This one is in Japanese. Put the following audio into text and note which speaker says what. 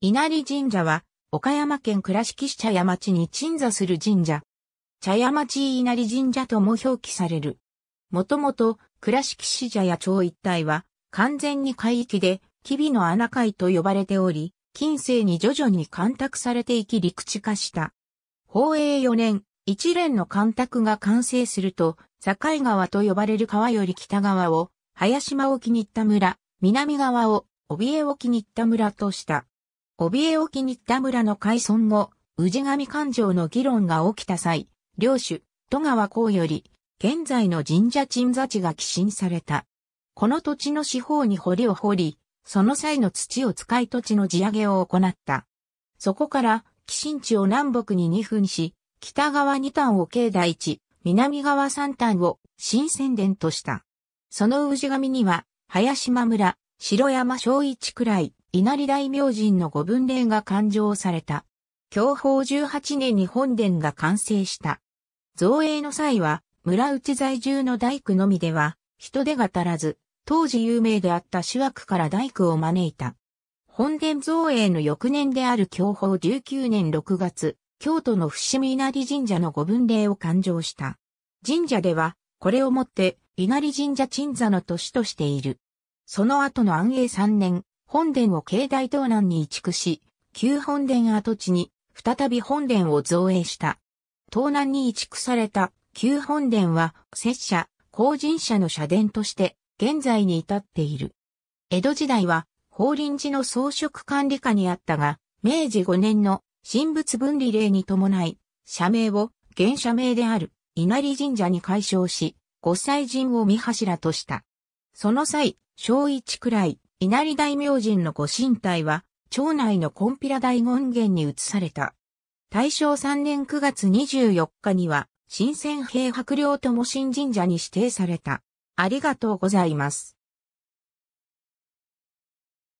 Speaker 1: 稲荷神社は、岡山県倉敷市茶屋町に鎮座する神社。茶屋町稲荷神社とも表記される。もともと、倉敷市茶屋町一帯は、完全に海域で、吉備の穴海と呼ばれており、近世に徐々に干拓されていき陸地化した。宝永4年、一連の干拓が完成すると、境川と呼ばれる川より北側を、林間沖に行った村、南側を、帯江沖に行った村とした。帯え沖新田村の開村後、氏神勘定の議論が起きた際、領主、戸川公より、現在の神社鎮座地が寄進された。この土地の四方に堀を掘り、その際の土を使い土地の地上げを行った。そこから、寄進地を南北に2分し、北側2端を境内地、南側3端を新宣伝とした。その氏神には、林間村、城山小一くらい、稲荷大明神の御分霊が勘定された。享保18年に本殿が完成した。造営の際は、村内在住の大工のみでは、人手が足らず、当時有名であった主枠から大工を招いた。本殿造営の翌年である享保19年6月、京都の伏見稲荷神社の御分霊を勘定した。神社では、これをもって、稲荷神社鎮座の年としている。その後の安永3年、本殿を境内東南に移築し、旧本殿跡地に再び本殿を造営した。東南に移築された旧本殿は拙者、後人者の社殿として現在に至っている。江戸時代は法輪寺の装飾管理下にあったが、明治5年の神仏分離令に伴い、社名を現社名である稲荷神社に改称し、五祭神を見柱とした。その際、小一くらい、稲荷大明神のご神体は、町内のコンピラ大権現に移された。大正3年9月24日には、新鮮平白領友新神社に指定された。ありがとうございます。